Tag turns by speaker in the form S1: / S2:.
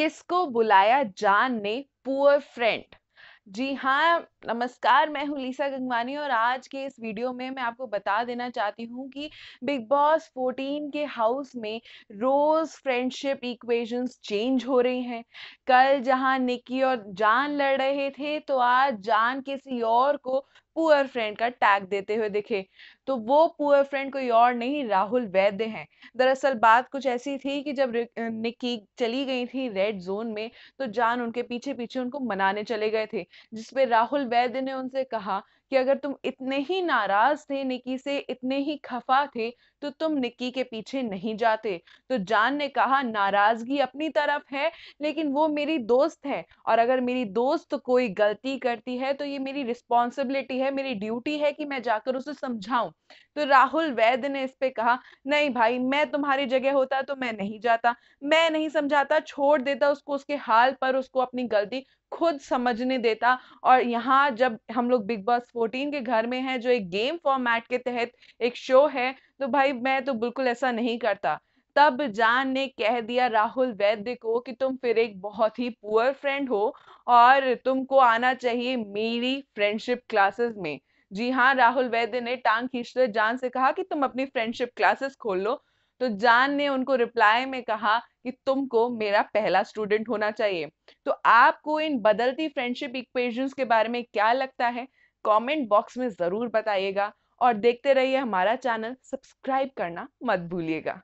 S1: किसको बुलाया जान ने पुअर फ्रेंड जी हाँ, नमस्कार मैं हूँ लीसा गंगवानी और आज के इस वीडियो में मैं आपको बता देना चाहती हूँ कि बिग बॉस 14 के हाउस में रोज़ फ्रेंडशिप इक्वेशंस चेंज हो रही हैं। कल जहाँ निकी और जान लड़ रहे थे तो आज जान किसी और को पुअर फ्रेंड का टैग देते हुए दिखे तो वो पुअर फ्रेंड कोई और नहीं राहुल वैद्य हैं दरअसल बात कुछ ऐसी थी कि जब निक्की चली गई थी रेड जोन में तो जान उनके पीछे पीछे उनको मनाने चले गए थे जिसपे राहुल वैद्य ने उनसे कहा कि अगर तुम इतने ही नाराज थे निकी से इतने ही खफा थे तो तुम निकी के पीछे नहीं जाते तो जान ने कहा नाराजगी अपनी तरफ है लेकिन वो मेरी दोस्त है और अगर मेरी दोस्त कोई गलती करती है तो ये मेरी रिस्पॉन्सिबिलिटी है मेरी ड्यूटी है कि मैं जाकर उसे समझाऊं तो राहुल वैद्य ने इस पे कहा नहीं भाई मैं तुम्हारी जगह होता तो मैं नहीं जाता मैं नहीं समझाता छोड़ देता उसको उसके हाल पर उसको अपनी गलती खुद समझने देता और यहाँ जब हम लोग बिग बॉस फोर्टीन के घर में हैं जो एक गेम फॉर्मेट के तहत एक शो है तो भाई मैं तो बिल्कुल ऐसा नहीं करता तब जान ने कह दिया राहुल वैद्य को कि तुम फिर एक बहुत ही पुअर फ्रेंड हो और तुमको आना चाहिए मेरी फ्रेंडशिप क्लासेस में जी हाँ राहुल वैद्य ने टांग खींचते जान से कहा कि तुम अपनी फ्रेंडशिप क्लासेस खोल लो तो जान ने उनको रिप्लाई में कहा कि तुमको मेरा पहला स्टूडेंट होना चाहिए तो आपको इन बदलती फ्रेंडशिप इक्वेशंस के बारे में क्या लगता है कमेंट बॉक्स में ज़रूर बताइएगा और देखते रहिए हमारा चैनल सब्सक्राइब करना मत भूलिएगा